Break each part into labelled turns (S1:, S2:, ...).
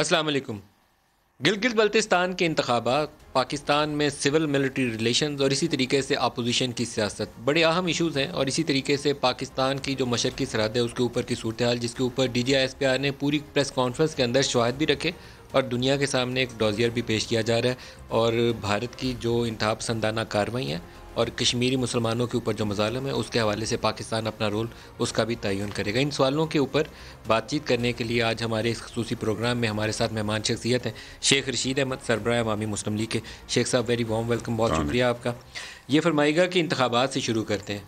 S1: गिल गिल बल्तिस्तान के इंतबात पाकिस्तान में सिविल मिलिट्री रिलेशन और इसी तरीके से अपोजिशन की सियासत बड़े अहम इशूज़ हैं और इसी तरीके से पाकिस्तान की जो मशर की सरहद है उसके ऊपर की सूरत हाल जिसके ऊपर D G I S P R ने पूरी प्रेस कॉन्फ्रेंस के अंदर शवाहद भी रखे और दुनिया के सामने एक डॉजियर भी पेश किया जा रहा है और भारत की जो इंतहा पसंदाना कार्रवाई हैं और कश्मीरी मुसलमानों के ऊपर जो मजालम है उसके हवाले से पाकिस्तान अपना रोल उसका भी तयन करेगा इन सवालों के ऊपर बातचीत करने के लिए आज हमारे इस खसूसी प्रोग्राम में हमारे साथ मेहमान शख्सियत हैं शेख रशीद अहमद सरबरा अवामी मुस्लिम लीग के शेख साहब वेरी वॉम वेलकम बहुत शुक्रिया आपका ये फरमाएगा कि इंतबात से शुरू करते हैं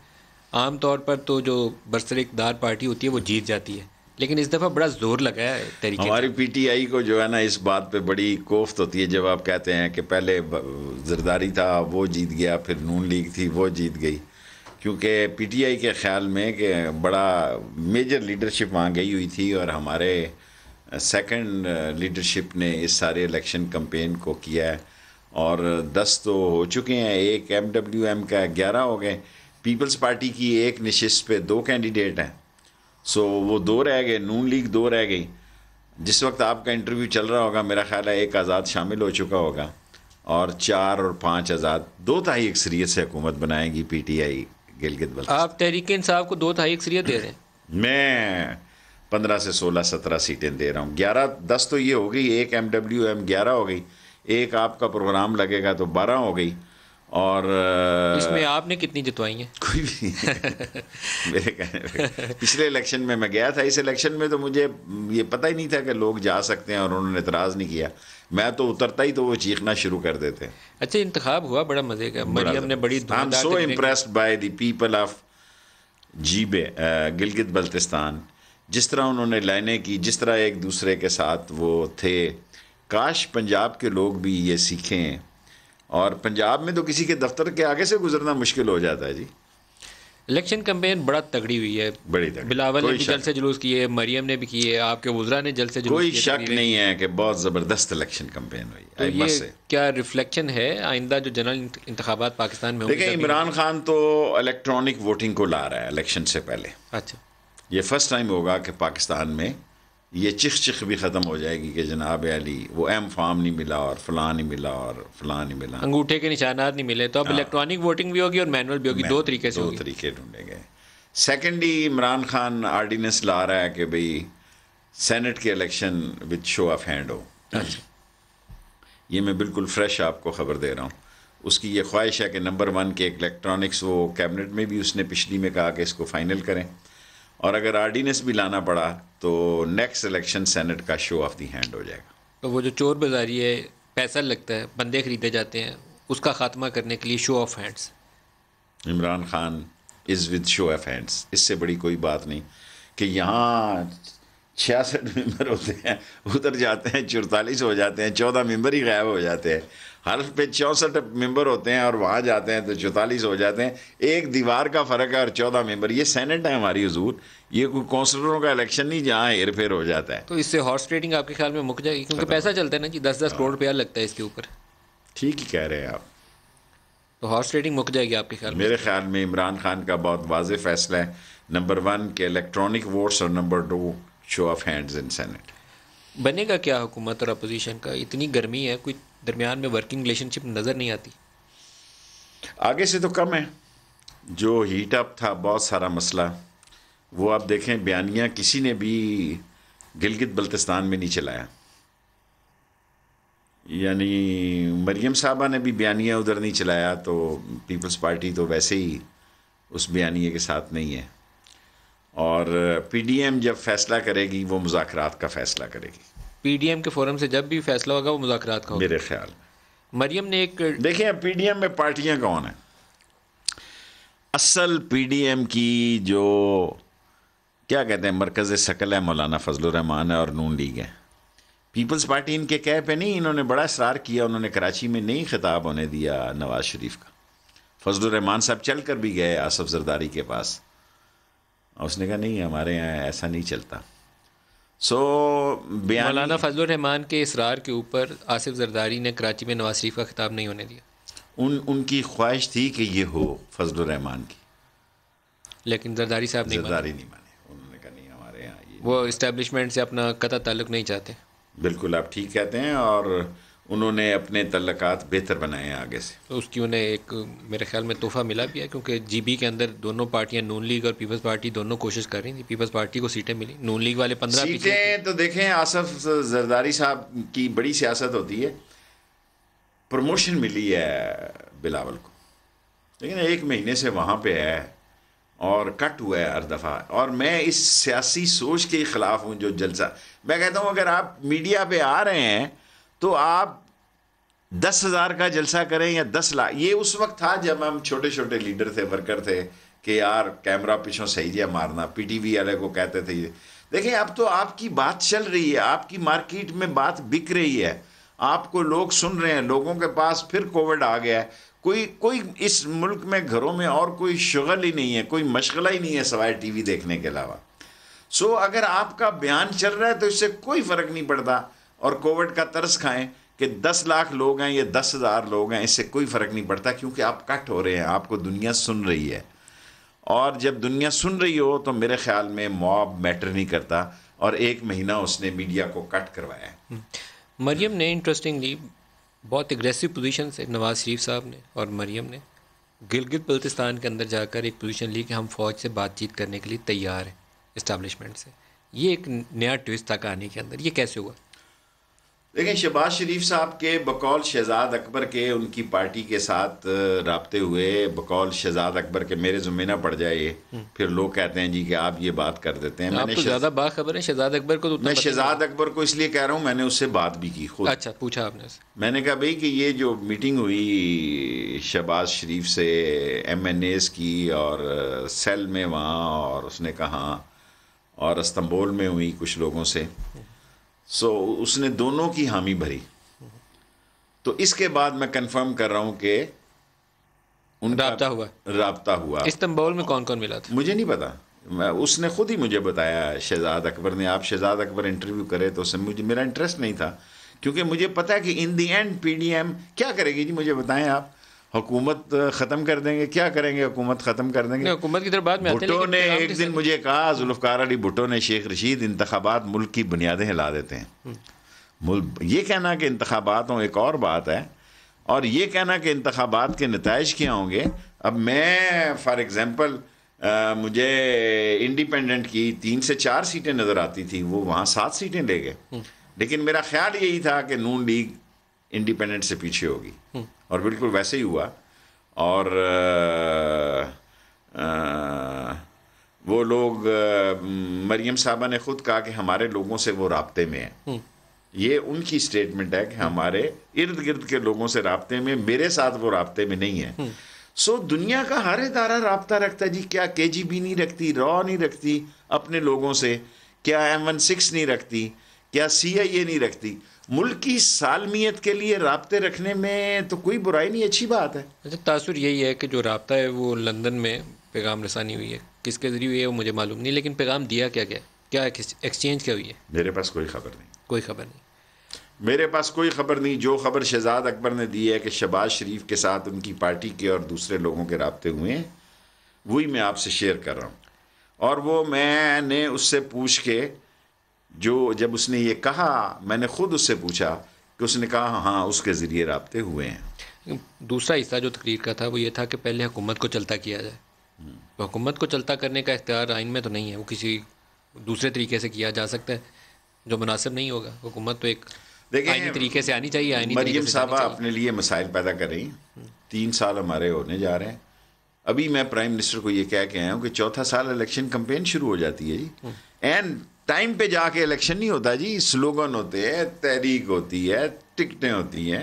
S1: आम तौर पर तो जो बरसर इकदार पार्टी होती है वो जीत जाती है लेकिन इस दफ़ा बड़ा जोर लगा है तरीके हमारी
S2: पीटीआई को जो है ना इस बात पे बड़ी कोफ्त होती है जब आप कहते हैं कि पहले जरदारी था वो जीत गया फिर नून लीग थी वो जीत गई क्योंकि पीटीआई के ख्याल में कि बड़ा मेजर लीडरशिप वहाँ गई हुई थी और हमारे सेकंड लीडरशिप ने इस सारे इलेक्शन कम्पेन को किया है और दस तो हो चुके हैं एक एम का ग्यारह हो गए पीपल्स पार्टी की एक नशस्त पे दो कैंडिडेट हैं सो वो दो रह गए नून लीग दो रह गई जिस वक्त आपका इंटरव्यू चल रहा होगा मेरा ख्याल है एक आज़ाद शामिल हो चुका होगा और चार और पाँच आज़ाद दो तहाई अक्सरीत से हुकूमत बनाएगी पी टी आई गिलगित बल आप तहरीक इंसाफ को दो तहाई अक्सरीत दे रहे हैं मैं पंद्रह से सोलह सत्रह सीटें दे रहा हूँ ग्यारह दस तो ये हो गई एक एम डब्ल्यू एम ग्यारह हो गई एक आपका प्रोग्राम लगेगा तो बारह हो गई और इसमें आपने कितनी जितवाई हैं कोई भी मेरे कहने पिछले इलेक्शन में मैं गया था इस इलेक्शन में तो मुझे ये पता ही नहीं था कि लोग जा सकते हैं और उन्होंने इतराज़ नहीं किया मैं तो उतरता ही तो वो चीखना शुरू कर देते हैं अच्छा इंतखब
S1: हुआ बड़ा मज़े का मरियम ने बड़ी I am so impress
S2: by the people of GB Gilgit Baltistan जिस तरह उन्होंने लाइने की जिस तरह एक दूसरे के साथ वो थे काश पंजाब के लोग भी ये सीखें और पंजाब में तो किसी के दफ्तर के आगे से गुजरना मुश्किल हो जाता है जी इलेक्शन कैंपेन बड़ा तगड़ी हुई है बड़ी तगड़ी
S1: बिलावल ने भी जल से जुलूस किए मरियम ने भी किए आपके वजरा ने जल से जुलूस कोई शक
S2: नहीं है कि बहुत ज़बरदस्त इलेक्शन कैंपेन हुई तो ये
S1: क्या रिफ्लेक्शन है आइंदा जो जनरल इंतबात पाकिस्तान में देखिए इमरान
S2: खान तो इलेक्ट्रॉनिक वोटिंग को ला रहा है इलेक्शन से पहले अच्छा ये फर्स्ट टाइम होगा कि पाकिस्तान में ये चिख चिख भी ख़त्म हो जाएगी कि जनाब अली वो एम फॉर्म नहीं मिला और फलां नहीं मिला और फलां नहीं मिला अंगूठे
S1: के निशानात नहीं मिले तो अब
S2: इलेक्ट्रॉनिक हाँ। वोटिंग भी
S1: होगी और मैनुअल भी होगी
S2: दो तरीके से दो तरीके ढूंढे गए सेकेंडली इमरान खान आर्डीनेंस ला रहा है कि भाई सेनेट के election with show of hand हो ये मैं बिल्कुल फ्रेश आपको ख़बर दे रहा हूँ उसकी ये ख्वाहिश है कि नंबर वन के इलेक्ट्रॉनिक्स वो कैबिनेट में भी उसने पिछली में कहा कि इसको फाइनल करें और अगर आर्डीनेंस भी लाना पड़ा तो नेक्स्ट इलेक्शन सेनेट का शो ऑफ दी हैंड हो जाएगा
S1: तो वो जो चोर बाजारी है पैसा लगता है बंदे खरीदे जाते हैं उसका खात्मा करने के लिए show of hands
S2: Imran Khan is with show of hands इससे बड़ी कोई बात नहीं कि यहाँ छियासठ मेंबर होते हैं उतर जाते हैं चौतालीस हो जाते हैं चौदह मेंबर ही गायब हो जाते हैं हर्फ पे चौंसठ मेंबर होते हैं और वहाँ जाते हैं तो चौतालीस हो जाते हैं एक दीवार का फ़र्क है और चौदह मेंबर ये सेनेट है हमारी हजूर ये कोई कौंसलरों का इलेक्शन नहीं जहाँ हेर फेर हो जाता है
S1: तो इससे हॉर्स ट्रेडिंग आपके ख्याल में मुक जाएगी क्योंकि पैसा
S2: चलता है ना जी दस दस हाँ। करोड़ रुपया लगता है इसके ऊपर ठीक ही कह रहे हैं आप तो हॉर्स ट्रेडिंग मुक जाएगी आपके ख्याल मेरे ख्याल में इमरान खान का बहुत वाज फैसला है नंबर वन के इलेक्ट्रॉनिक वोट्स और number two show of hands in senate
S1: बनेगा क्या हुकूमत और अपोजिशन का इतनी गर्मी है कोई दरमियान में वर्किंग रिलेशनशिप नज़र नहीं आती
S2: आगे से तो कम है जो हीट अप था बहुत सारा मसला वो आप देखें बयानिया किसी ने भी गिलगित बल्तिस्तान में नहीं चलाया यानी मरियम साहबा ने भी बयानिया उधर नहीं चलाया तो पीपल्स पार्टी तो वैसे ही उस बयानिए के साथ नहीं है और पीडीएम जब फैसला करेगी वो मुजाकरात का फैसला करेगी
S1: पीडीएम के फोरम से जब भी फैसला होगा वो मुजाकर
S2: का मेरे ख्याल
S1: मरियम ने एक देखिए अब
S2: पीडीएम में पार्टियाँ कौन है असल पीडीएम की जो क्या कहते हैं मरकज़ शकल है मौलाना फजल रहमान है और नून लीग है पीपल्स पार्टी इनके कह पे नहीं इन्होंने बड़ा इसरार किया उन्होंने कराची में नहीं खिताब होने दिया नवाज शरीफ का फजल रहमान साहब चल कर भी गए आसफ जरदारी के पास और उसने कहा नहीं हमारे यहाँ ऐसा नहीं चलता सो so, मौलाना
S1: फजल रहमान के इसरार के ऊपर आसिफ जरदारी ने कराची में नवाज शरीफ का खिताब नहीं होने दिया
S2: उन उनकी ख्वाहिश थी कि ये हो फजल रहमान
S1: की लेकिन जरदारी साहब नहीं
S2: माने उन्होंने कहा
S1: नहीं हमारे यहाँ वो इस्टेब्लिशमेंट से अपना कतः ताल्लुक नहीं चाहते
S2: बिल्कुल आप ठीक कहते हैं और उन्होंने अपने तल्लक बेहतर बनाए हैं आगे से
S1: तो उसकी उन्हें एक मेरे ख्याल में तोहफा मिला भी है क्योंकि जीबी के अंदर दोनों पार्टियां नून लीग और पीपल्स पार्टी दोनों कोशिश कर रही थी पीपल्स पार्टी को सीटें मिली नून लीग वाले पंद्रह सीटें
S2: तो देखें आसफ जरदारी साहब की बड़ी सियासत होती है प्रमोशन मिली है बिलावल को लेकिन एक महीने से वहाँ पर है और कट हुआ है हर दफ़ा और मैं इस सियासी सोच के खिलाफ हूँ जो जलसा मैं कहता हूँ अगर आप मीडिया पर आ रहे हैं तो आप दस हज़ार का जलसा करें या दस लाख ये उस वक्त था जब हम छोटे छोटे लीडर थे वर्कर थे कि यार कैमरा पीछों सही दिया मारना पीटीवी वाले को कहते थे ये देखिए अब तो आपकी बात चल रही है आपकी मार्केट में बात बिक रही है आपको लोग सुन रहे हैं लोगों के पास फिर कोविड आ गया है कोई कोई इस मुल्क में घरों में और कोई शुगल ही नहीं है कोई मशगला ही नहीं है सवाए टीवी देखने के अलावा सो अगर आपका बयान चल रहा है तो इससे कोई फ़र्क नहीं पड़ता और कोविड का तरस खाएं कि दस लाख लोग हैं या दस हज़ार लोग हैं इससे कोई फ़र्क नहीं पड़ता क्योंकि आप कट हो रहे हैं आपको दुनिया सुन रही है और जब दुनिया सुन रही हो तो मेरे ख्याल में मॉब मैटर नहीं करता और एक महीना उसने मीडिया को कट करवाया
S1: हम्म। मरियम ने इंटरेस्टिंगली बहुत एग्रेसिव पोजीशन से नवाज़ शरीफ साहब ने और मरियम ने गिलगित बल्तिस्तान के अंदर जाकर एक पोजीशन ली कि हम फौज से बातचीत करने के लिए तैयार हैं इस्टबलिशमेंट से ये एक नया ट्विस्ट था कहानी के अंदर ये कैसे हुआ
S2: देखें शहबाज शरीफ साहब के बकौल शहजाद अकबर के उनकी पार्टी के साथ रबते हुए बकौल शहजाद अकबर के मेरे जुम्मे ना पड़ जाए हम्म। फिर लोग कहते हैं जी कि आप ये बात कर देते हैं मैंने तो ज़्यादा
S1: बाखबर है शहजाद अकबर को तो मैं शहजाद
S2: अकबर को इसलिए कह रहा हूँ मैंने उससे बात भी की खुद अच्छा पूछा आपने मैंने कहा भाई कि ये जो मीटिंग हुई शहबाज शरीफ से एम एन की और सेल में वहाँ और उसने कहा और इस्तंबुल में हुई कुछ लोगों से सो उसने दोनों की हामी भरी तो इसके बाद मैं कंफर्म कर रहा हूं कि हुआ हुआ में कौन कौन मिला था मुझे नहीं पता मैं उसने खुद ही मुझे बताया शहजाद अकबर ने आप शहजाद अकबर इंटरव्यू करे तो उसमें मुझे मेरा इंटरेस्ट नहीं था क्योंकि मुझे पता है कि इन दी एंड पीडीएम क्या करेगी जी मुझे बताएं आप हुकूमत ख़त्म कर देंगे क्या करेंगे हुकूमत ख़त्म कर देंगे हुकूमत की तरफ में भुटो ने एक दिन मुझे कहा जुल्फ़ार अली भुटो ने शेख रशीद इंतबात मुल्क की बुनियादें हिला देते हैं हम्म। मुल्क ये कहना कि इंतबात हों एक और बात है और ये कहना कि इंतबात के नतज क्या होंगे अब मैं फॉर एग्ज़ाम्पल मुझे इंडिपेंडेंट की तीन से चार सीटें नज़र आती थी वो वहाँ सात सीटें ले गए हम्म। लेकिन मेरा ख्याल यही था कि नून लीग इंडिपेंडेंट से पीछे होगी हम्म। और बिल्कुल वैसे ही हुआ और आ, आ, वो लोग मरियम साहबा ने खुद कहा कि हमारे लोगों से वो रबते में है हम्म। ये उनकी स्टेटमेंट है कि हमारे इर्द गिर्द के लोगों से रबते में मेरे साथ वो रबते में नहीं है सो हम्म। दुनिया का हर इदारा रबता रखता है जी क्या के जी बी नहीं रखती रॉ नहीं रखती अपने लोगों से क्या एम वन सिक्स नहीं रखती क्या सी आई ए नहीं रखती मुल्क की सालमियत के लिए रबते रखने में तो कोई बुराई नहीं अच्छी बात है
S1: अच्छा तासर यही है कि जो रबता है वो लंदन में पैगाम रसानी हुई है किसके ज़रिए हुई है वो मुझे मालूम नहीं लेकिन पैगाम दिया क्या गया क्या एक्सचेंज क्या हुई है
S2: मेरे पास कोई खबर नहीं कोई खबर नहीं मेरे पास कोई खबर नहीं जो खबर शहजाद अकबर ने दी है कि शबाज शरीफ के साथ उनकी पार्टी के और दूसरे लोगों के रबते हुए हैं वही मैं आपसे शेयर कर रहा हूँ और वो मैंने उससे पूछ के जो जब उसने ये कहा मैंने खुद उससे पूछा कि उसने कहा हाँ, हाँ उसके ज़रिए रबते हुए हैं दूसरा
S1: हिस्सा जो तकरीर का था वो ये था कि पहले हुकूमत को चलता किया जाए हम्म। हुकूमत को चलता करने का इख्तियार आइन में तो नहीं है वो किसी दूसरे तरीके से किया जा सकता है जो मुनासिब नहीं होगा हुकूमत तो एक देखिए तरीके से आनी चाहिए आनी मरियम साहबा
S2: अपने लिए मसाइल पैदा कर रही हैं हम्म। तीन साल हमारे होने जा रहे हैं अभी मैं प्राइम मिनिस्टर को ये कह के आया हूँ कि चौथा साल इलेक्शन कंपेन शुरू हो जाती है जी एंड हम्म। टाइम पे जाके इलेक्शन नहीं होता जी स्लोगन होते हैं तहरीक होती है टिकटें होती हैं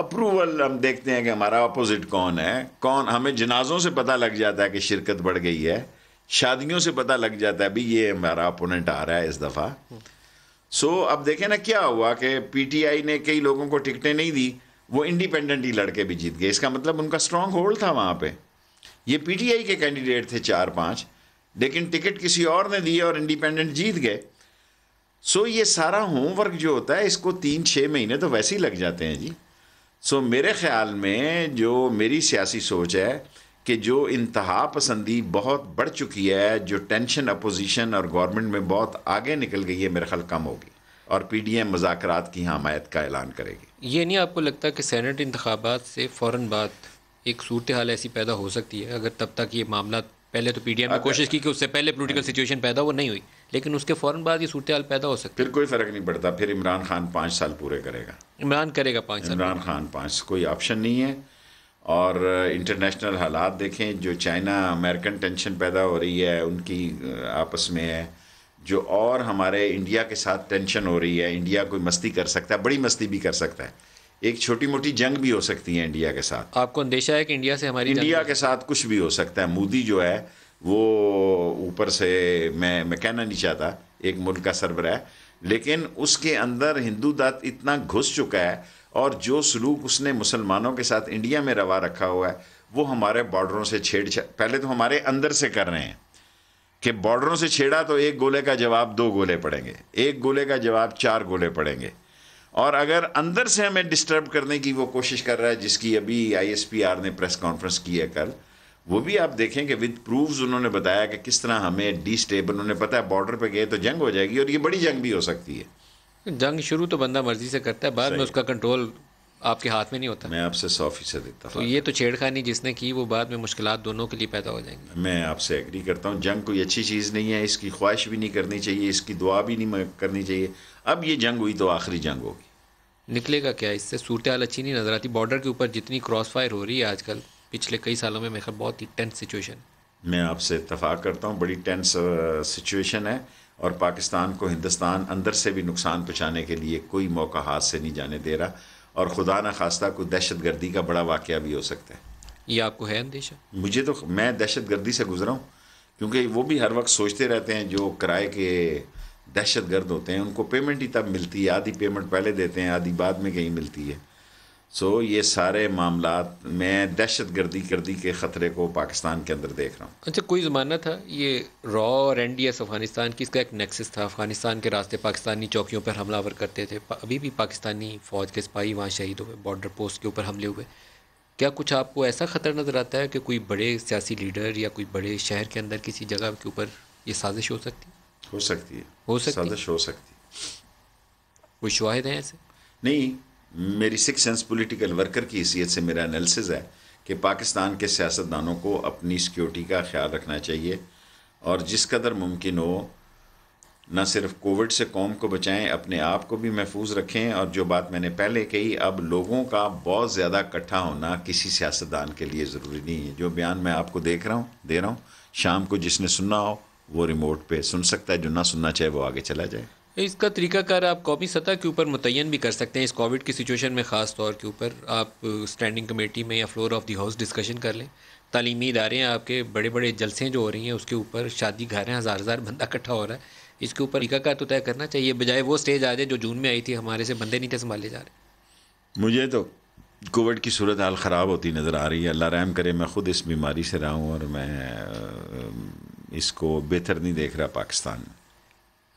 S2: अप्रूवल हम देखते हैं कि हमारा अपोजिट कौन है कौन हमें जनाजों से पता लग जाता है कि शिरकत बढ़ गई है शादियों से पता लग जाता है अभी ये हमारा अपोनेंट आ रहा है इस दफ़ा सो so, अब देखें ना क्या हुआ कि पीटीआई ने कई लोगों को टिकटें नहीं दी वो इंडिपेंडेंट ही लड़के भी जीत गए इसका मतलब उनका स्ट्रॉन्ग होल्ड था वहाँ पे ये पीटीआई के कैंडिडेट थे चार पाँच लेकिन टिकट किसी और ने दिए और इंडिपेंडेंट जीत गए सो ये सारा होमवर्क जो होता है इसको तीन छः महीने तो वैसे ही लग जाते हैं जी सो मेरे ख़्याल में जो मेरी सियासी सोच है कि जो इंतहा पसंदी बहुत बढ़ चुकी है जो टेंशन अपोजिशन और गवर्नमेंट में बहुत आगे निकल गई है मेरे ख्याल कम होगी और पी डी एम मुजाकर की हमायत का ऐलान करेगी
S1: ये नहीं आपको लगता कि सैनट इंतबात से फ़ौर बाद एक सूरत हाल ऐसी पैदा हो सकती है अगर तब तक ये मामला पहले तो पीडीएम ने कोशिश की कि उससे पहले पोलिटिकल सिचुएशन हाँ पैदा वो नहीं हुई लेकिन उसके फ़ौरन बाद ये सूरत हाल पैदा हो सकती फिर कोई फ़र्क नहीं पड़ता फिर इमरान
S2: खान पाँच साल पूरे करेगा इमरान करेगा पाँच साल इमरान खान पाँच कोई ऑप्शन नहीं है और इंटरनेशनल हालात देखें जो चाइना अमेरिकन टेंशन पैदा हो रही है उनकी आपस में है जो और हमारे इंडिया के साथ टेंशन हो रही है इंडिया कोई मस्ती कर सकता है बड़ी मस्ती भी कर सकता है एक छोटी मोटी जंग भी हो सकती है इंडिया के साथ
S1: आपको अंदेशा है कि इंडिया से
S2: हमारी इंडिया के साथ कुछ भी हो सकता है मोदी जो है वो ऊपर से मैं मैं कहना नहीं चाहता एक मुल्क का सरबर है लेकिन उसके अंदर हिंदू दत्त इतना घुस चुका है और जो सलूक उसने मुसलमानों के साथ इंडिया में रवा रखा हुआ है वो हमारे बॉर्डरों से छेड़ पहले तो हमारे अंदर से कर रहे हैं कि बॉर्डरों से छेड़ा तो एक गोले का जवाब दो गोले पड़ेंगे एक गोले का जवाब चार गोले पड़ेंगे और अगर अंदर से हमें डिस्टर्ब करने की वो कोशिश कर रहा है जिसकी अभी आईएसपीआर ने प्रेस कॉन्फ्रेंस की है कल वो भी आप देखें कि विद प्रूव्स उन्होंने बताया कि किस तरह हमें डिस्टेबल उन्होंने पता है बॉर्डर पे गए तो जंग हो जाएगी और ये बड़ी जंग भी हो सकती
S1: है जंग शुरू तो बंदा मर्जी से करता है बाद में उसका कंट्रोल आपके हाथ में नहीं होता
S2: मैं आपसे सौ फीसद इतफा तो ये
S1: तो छेड़खानी जिसने की वो बाद में मुश्किल दोनों के लिए पैदा हो जाएंगी
S2: मैं आपसे एग्री करता हूँ जंग कोई अच्छी चीज़ नहीं है इसकी ख्वाहिश भी नहीं करनी चाहिए इसकी दुआ भी नहीं करनी चाहिए अब ये जंग हुई तो आखिरी जंग होगी
S1: निकलेगा क्या इससे सूरत हाल अच्छी नहीं नज़र आती बॉर्डर के ऊपर जितनी क्रॉस फायर हो रही है आजकल पिछले कई सालों में मेरे बहुत ही टेंस सिचुएशन
S2: मैं आपसे इतफाक़ करता हूँ बड़ी टेंस सिचुएशन है और पाकिस्तान को हिंदुस्तान अंदर से भी नुकसान पहुँचाने के लिए कोई मौका हाथ से नहीं जाने दे रहा और खुदा न खास्ता दहशत गर्दी का बड़ा वाक़ भी हो सकता है
S1: ये आपको है अंदेशा
S2: मुझे तो मैं दहशत गर्दी से गुजरा हूँ क्योंकि वो भी हर वक्त सोचते रहते हैं जो किराए के दहशत गर्द होते हैं उनको पेमेंट ही तब मिलती है आधी पेमेंट पहले देते हैं आधी बाद में कहीं मिलती है सो so, ये सारे मामला मैं दहशत गर्दी गर्दी के ख़तरे को पाकिस्तान के अंदर देख रहा हूँ
S1: अच्छा कोई ज़माना था ये रॉ और एन डी एस अफगानिस्तान की इसका एक नेक्सस था अफगानिस्तान के रास्ते पाकिस्तानी चौकियों पर हमलावर करते थे अभी भी पाकिस्तानी फ़ौज के सिपाही वहाँ शहीद हुए बॉर्डर पोस्ट के ऊपर हमले हुए क्या कुछ आपको ऐसा ख़तरा नज़र आता है कि कोई बड़े सियासी लीडर या कोई बड़े शहर के अंदर किसी जगह के ऊपर ये साजिश हो सकती
S2: हो सकती है हो सकती साजिश हो सकती कोई शवाहद हैं ऐसे नहीं मेरी सिक्स सेंस पोलिटिकल वर्कर की हैसियत से मेरा एनालिसिस है कि पाकिस्तान के सियासतदानों को अपनी सिक्योरिटी का ख्याल रखना चाहिए और जिस कदर मुमकिन हो न सिर्फ कोविड से कौम को बचाएं अपने आप को भी महफूज रखें और जो बात मैंने पहले कही अब लोगों का बहुत ज़्यादा इकट्ठा होना किसी सियासतदान के लिए ज़रूरी नहीं है जो बयान मैं आपको देख रहा हूँ दे रहा हूँ शाम को जिसने सुनना हो वो रिमोट पे सुन सकता है जो ना सुनना चाहे वो आगे चला जाए
S1: इसका तरीकाकार आप कॉपी सतह के ऊपर मुतन भी कर सकते हैं इस कोविड की सिचुएशन में ख़ास तौर के ऊपर आप स्टैंडिंग कमेटी में या floor of the house discussion कर लें तालीमी इदारे हैं आपके बड़े बड़े जलसे जो हो रही हैं उसके ऊपर शादी घर हैं हज़ार हज़ार बंदा इकट्ठा हो रहा है इसके ऊपर तरीकाकार तो तय करना चाहिए बजाय वो स्टेज आ जाए जो जून में आई थी हमारे से बंदे नहीं थे संभाले जा रहे
S2: मुझे तो कोविड की सूरत हाल ख़राब होती नज़र आ रही है अल्लाह रहम करे मैं ख़ुद इस बीमारी से रहा हूँ और मैं इसको बेहतर नहीं देख रहा पाकिस्तान में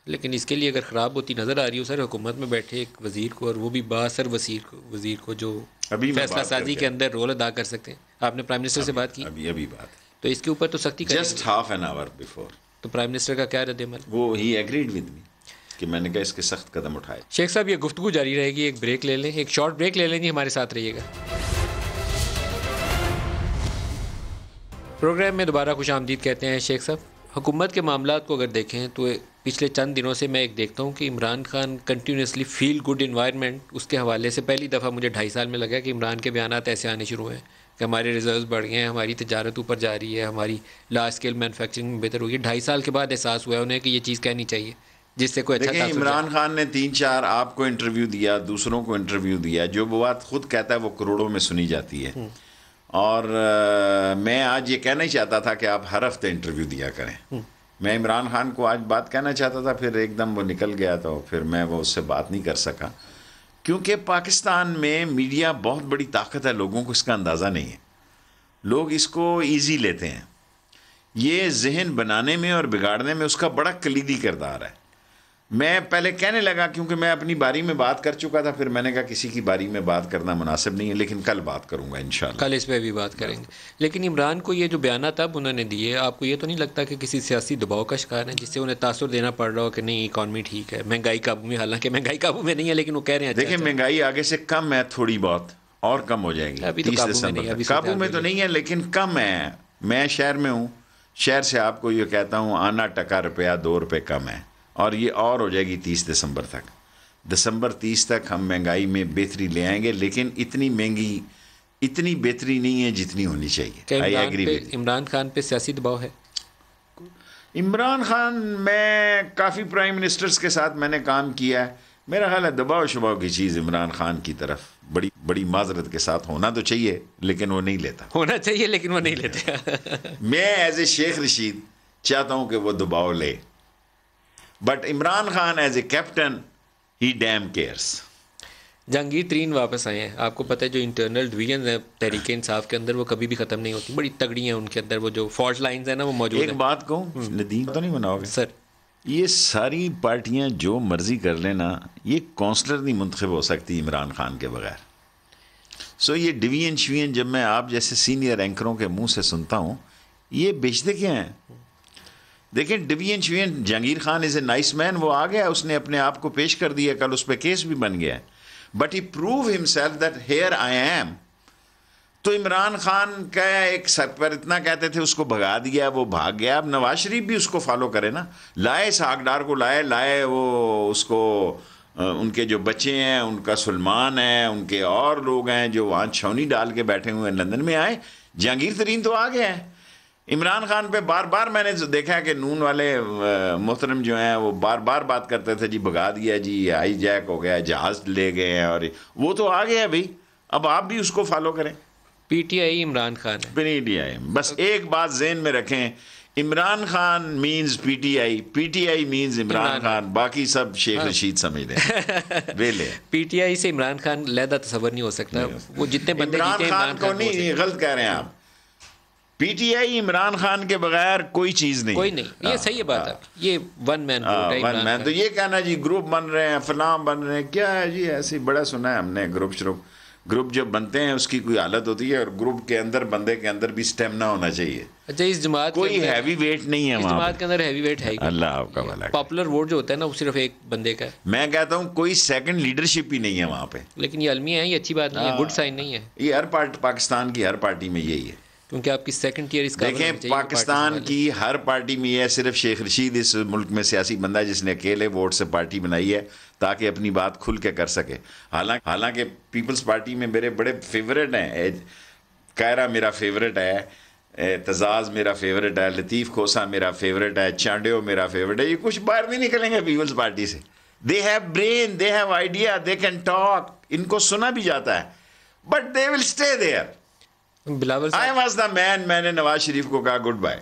S1: लेकिन इसके लिए अगर ख़राब होती नज़र आ रही हो सर हुकूमत में बैठे एक वज़ीर को और वो भी बासर वसीर वज़ीर को जो अभी फैसला साजी के अंदर रोल अदा कर
S2: सकते हैं आपने प्राइम मिनिस्टर से बात की अभी अभी बात तो इसके ऊपर तो सख्ती just half an hour before तो प्राइम मिनिस्टर का क्या रदम वो ही एग्रीड विद मी कि मैंने कहा इसके सख्त कदम उठाए
S1: शेख साहब ये गुफ्तु जारी रहेगी एक ब्रेक ले लें एक शॉर्ट ब्रेक ले लेंगे हमारे साथ रहिएगा प्रोग्राम में दोबारा खुश आमदीद कहते हैं शेख साहब हुकूमत के मामला को अगर देखें तो पिछले चंद दिनों से मैं एक देखता हूँ कि Imran Khan continuously feel good environment उसके हवाले से पहली दफ़ा मुझे ढाई साल में लगा कि इमरान के बयान ऐसे आने शुरू हैं कि हमारे रिजर्व बढ़ गए हैं हमारी तजारत ऊपर जा रही है हमारी लार्ज स्केल मैनुफेक्चरिंग में बेहतर हुई है ढाई साल के बाद एहसास हुआ है उन्हें कि ये चीज़ कहनी चाहिए जिससे कोई अच्छा इमरान
S2: खान ने तीन चार आपको इंटरव्यू दिया दूसरों को इंटरव्यू दिया जो बात खुद कहता है वो करोड़ों में सुनी जाती है हम्म। और आ, मैं आज ये कहना ही चाहता था कि आप हर हफ्ते इंटरव्यू दिया करें हम्म। मैं इमरान खान को आज बात कहना चाहता था फिर एकदम वो निकल गया तो फिर मैं वो उससे बात नहीं कर सका क्योंकि पाकिस्तान में मीडिया बहुत बड़ी ताकत है लोगों को इसका अंदाज़ा नहीं है लोग इसको ईजी लेते हैं ये जहन बनाने में और बिगाड़ने में उसका बड़ा कलीदी किरदार है मैं पहले कहने लगा क्योंकि मैं अपनी बारी में बात कर चुका था फिर मैंने कहा किसी की बारी में बात करना मुनासिब नहीं है लेकिन कल बात करूंगा इन कल इस
S1: पर भी बात करेंगे लेकिन इमरान को ये जो बयान तब उन्होंने दिए आपको ये तो नहीं लगता कि किसी सियासी दबाव का शिकार है जिससे उन्हें तासर देना पड़ रहा हो कि नहीं इकानमी ठीक है महंगाई काबू में हालांकि महंगाई काबू में नहीं है
S2: लेकिन वो कह रहे हैं देखिए महंगाई आगे से कम है थोड़ी बहुत और कम हो जाएगी अभी तो काबू में तो नहीं है लेकिन कम है मैं शहर में हूँ शहर से आपको ये कहता हूँ आना टका रुपया दो रुपये कम है और ये और हो जाएगी तीस दिसंबर तक दिसंबर तीस तक हम महंगाई में बेहतरी ले आएंगे लेकिन इतनी महंगी इतनी बेहतरी नहीं है जितनी होनी चाहिए आई एग्री
S1: इमरान खान पे सियासी दबाव है
S2: इमरान खान मैं काफ़ी प्राइम मिनिस्टर्स के साथ मैंने काम किया है मेरा ख्याल है दबाव शबाव की चीज़ इमरान खान की तरफ बड़ी बड़ी माजरत के साथ होना तो चाहिए लेकिन वो नहीं लेता
S1: होना चाहिए लेकिन वो नहीं लेता
S2: मैं एज ए शेख रशीद चाहता हूँ कि वो दबाव ले but Imran Khan as a captain he damn
S1: cares Jahangir Tareen वापस आए हैं आपको पता है जो इंटरनल डिवीजन है तहरीक इंसाफ के अंदर वो कभी भी खत्म नहीं होती बड़ी तगड़ी हैं उनके अंदर वो जो फॉल्ट लाइन है ना वो मौजूद एक है। बात
S2: कहूँ हम्म। नदीम तो नहीं बनाओगे सर ये सारी पार्टियाँ जो मर्जी कर लेना ये कौंसलर नहीं मुंतब हो सकती इमरान खान के बगैर सो ये डिवीजन शिवियन जब मैं आप जैसे सीनियर एंकरों के मुँह से सुनता हूँ ये बेचते क्या हैं देखिए डिवियन शिवियन Jahangir Khan is a nice man वो आ गया उसने अपने आप को पेश कर दिया कल उस पर केस भी बन गया but he prove himself that here I am तो इमरान खान का एक सर पर इतना कहते थे उसको भगा दिया वो भाग गया अब नवाज शरीफ भी उसको फॉलो करे ना लाए सागडार को लाए लाए वो उसको उनके जो बच्चे हैं उनका सलमान है उनके और लोग हैं जो वहाँ छौनी डाल के बैठे हुए हैं लंदन में आए जहांगीर तरीन तो आ गया है इमरान खान पे बार बार मैंने देखा है कि नून वाले मोहतरम जो हैं वो बार बार बात करते थे जी भगा दिया जी हाई जैक हो गया जहाज ले गए हैं और वो तो आ गया भाई अब आप भी उसको फॉलो करें पीटीआई इमरान खान पीटीआई बस एक बात जेन में रखें इमरान खान मींस पीटीआई पीटीआई मींस इमरान खान बाकी सब शेख हाँ। रशीद समझ लें
S1: पीटीआई से इमरान खान लहदा तस्वर नहीं हो सकता वो जितने बंदे इमरान खान को नहीं
S2: गलत कह रहे हैं आप पीटीआई इमरान खान के बगैर कोई चीज नहीं कोई नहीं आ, ये हाँ, सही है बात है हाँ। ये वन मैन वन मैन तो ये कहना जी ग्रुप बन रहे हैं फलाम बन रहे हैं क्या है जी ऐसे बड़ा सुना है हमने ग्रुप श्रुप ग्रुप जब बनते हैं उसकी कोई हालत होती है और ग्रुप के अंदर बंदे के अंदर भी स्टेमिना होना चाहिए
S1: अच्छा इस जमात कोई हैवी
S2: वेट नहीं है इस जमात
S1: के अंदर हैवी वेट है अल्लाह आपका भला पॉपुलर वोट जो होता है ना वो सिर्फ एक बंदे का
S2: मैं कहता हूँ कोई सेकंड लीडरशिप ही नहीं है वहाँ पे
S1: लेकिन ये अलमिया है ये अच्छी बात नहीं है गुड हाँ। साइन नहीं है
S2: ये हर पार्ट पाकिस्तान की हर पार्टी में यही है
S1: क्योंकि आपकी सेकंड ईयर इसका देखें पाकिस्तान
S2: की हर पार्टी में यह सिर्फ शेख रशीद इस मुल्क में सियासी बंदा है जिसने अकेले वोट से पार्टी बनाई है ताकि अपनी बात खुल के कर सके हालांकि हालांकि पीपल्स पार्टी में मेरे बड़े फेवरेट हैं कायरा मेरा फेवरेट है एतजाज़ मेरा फेवरेट है लतीफ़ खोसा मेरा फेवरेट है चांडियो मेरा फेवरेट है ये कुछ बाहर भी निकलेंगे पीपल्स पार्टी से they have brain they have idea they can talk इनको सुना भी जाता है but they will stay there Bilawal I was the man मैंने नवाज शरीफ को कहा गुड बाय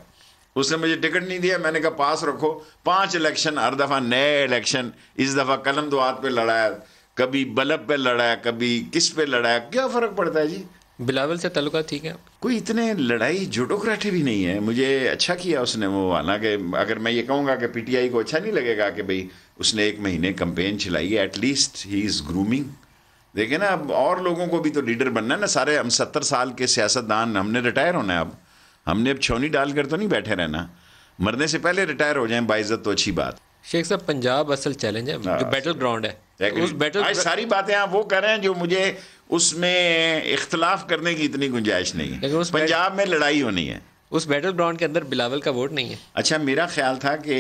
S2: उसने मुझे टिकट नहीं दिया मैंने कहा पास रखो पांच इलेक्शन हर दफ़ा नए इलेक्शन इस दफ़ा कलम दुआत पे लड़ाया कभी बल्ब पे लड़ाया कभी किस पे लड़ाया क्या फ़र्क पड़ता है जी बिलावल से तलुका ठीक है कोई इतने लड़ाई जुटोक्राटे भी नहीं है मुझे अच्छा किया उसने वो वाला कि अगर मैं ये कहूँगा कि पीटीआई को अच्छा नहीं लगेगा कि भाई उसने एक महीने कंपेन चलाई है एटलीस्ट ही इज़ ग्रूमिंग देखे ना अब और लोगों को भी तो लीडर बनना है ना सारे हम सत्तर साल के सियासतदान हमने रिटायर होना है अब हमने अब छोनी डालकर तो नहीं बैठे रहना मरने से पहले रिटायर हो जाए बाइज्जत तो अच्छी बात शेख साहब पंजाब असल चैलेंज है जो बैटल ग्राउंड है उस बैटल आज सारी बातें आप वो कर रहे हैं जो मुझे उसमें इख्तलाफ करने की इतनी गुंजाइश नहीं है उस पंजाब में लड़ाई होनी है
S1: उस बैटल ग्राउंड के अंदर बिलावल का वोट नहीं है
S2: अच्छा मेरा ख्याल था कि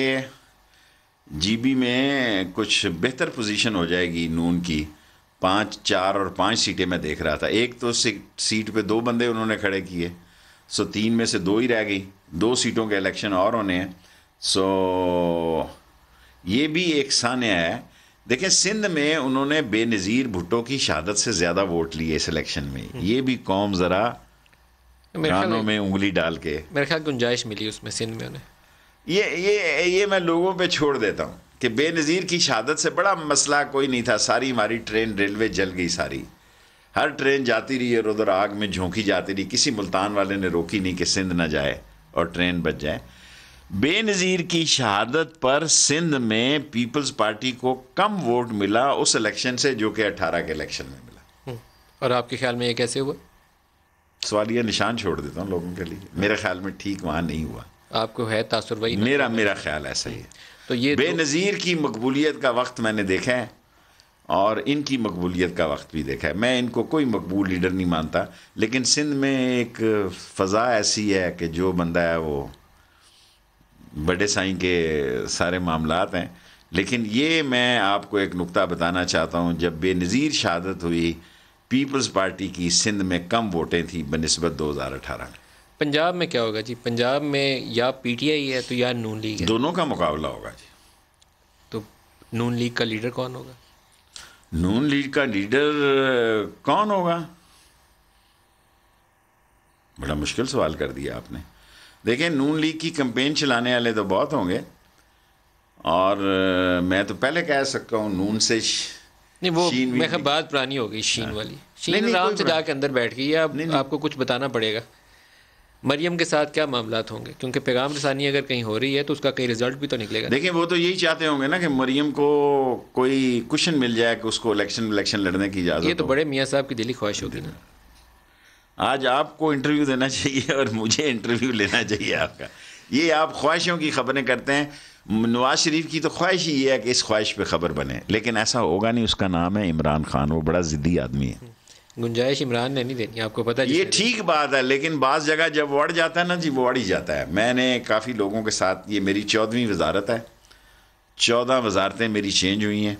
S2: जीबी में कुछ बेहतर पोजीशन हो जाएगी नून की पाँच चार और पाँच सीटें मैं देख रहा था एक तो सीट पे दो बंदे उन्होंने खड़े किए सो तीन में से दो ही रह गई दो सीटों के इलेक्शन और होने हैं सो ये भी एक सान्या है देखें सिंध में उन्होंने बेनज़ीर भुट्टो की शहादत से ज़्यादा वोट लिए इस इलेक्शन में हम्म। ये भी कौम ज़रा
S1: तो कानों में
S2: उंगली डाल के
S1: मेरे ख्याल गुंजाइश मिली उसमें सिंध में उन्हें
S2: ये ये ये मैं लोगों पे छोड़ देता हूँ कि बेनज़ीर की शहादत से बड़ा मसला कोई नहीं था सारी हमारी ट्रेन रेलवे जल गई सारी हर ट्रेन जाती रही और उधर आग में झोंकी जाती रही किसी मुल्तान वाले ने रोकी नहीं कि सिंध ना जाए और ट्रेन बच जाए बेनज़ीर की शहादत पर सिंध में पीपल्स पार्टी को कम वोट मिला उस इलेक्शन से जो कि अठारह के इलेक्शन में मिला
S1: हम्म। और आपके ख्याल में ये कैसे हुआ
S2: सवाल यह निशान छोड़ देता हूँ लोगों के लिए मेरे ख्याल में ठीक वहाँ नहीं हुआ आपको है तासुर वही मेरा मेरा ख्याल ऐसा ही है तो ये बेनज़ीर की मकबूलियत का वक्त मैंने देखा है और इनकी मकबूलियत का वक्त भी देखा है मैं इनको कोई मकबूल लीडर नहीं मानता लेकिन सिंध में एक फ़ज़ा ऐसी है कि जो बंदा है वो बड़े साई के सारे मामला हैं लेकिन ये मैं आपको एक नुक्ता बताना चाहता हूँ जब बेनज़ीर शहादत हुई पीपल्स पार्टी की सिंध में कम वोटें थी बनस्बत दो हज़ार अठारह में
S1: पंजाब में क्या होगा जी पंजाब में या पीटीआई है तो या नून लीग है दोनों
S2: का मुकाबला होगा जी तो नून लीग का लीडर कौन होगा नून लीग का लीडर कौन होगा बड़ा मुश्किल सवाल कर दिया आपने देखें नून लीग की कंपेन चलाने वाले तो बहुत होंगे और मैं तो पहले कह सकता हूँ नून से नहीं वो मेरे
S1: बात पुरानी हो गई शीन हाँ। वाली शीन राम से जाके
S2: अंदर बैठ गई अब आपको कुछ बताना
S1: पड़ेगा मरियम के साथ क्या मामला होंगे क्योंकि पैगाम रसानी अगर कहीं हो रही है तो उसका कहीं रिजल्ट भी तो निकलेगा देखिए वो
S2: तो यही चाहते होंगे ना कि मरियम को कोई क्वेश्चन मिल जाए कि उसको इलेक्शन इलेक्शन लड़ने की इजाज़त ये तो बड़े मियाँ साहब की दिली ख्वाहिश होगी ना आज आपको इंटरव्यू देना चाहिए और मुझे इंटरव्यू लेना चाहिए आपका ये आप ख्वाहिशों की खबरें करते हैं नवाज शरीफ की तो ख्वाहिश ही है कि इस ख्वाहिश पे खबर बने लेकिन ऐसा होगा नहीं उसका नाम है इमरान खान वो बड़ा ज़िद्दी आदमी है गुंजाइश इमरान ने नहीं देनी आपको पता ये ठीक बात है लेकिन बाज़ जगह जब वड़ जाता है ना जी वो अड़ ही जाता है मैंने काफ़ी लोगों के साथ ये मेरी चौदहवीं वजारत है चौदह वजारतें मेरी चेंज हुई हैं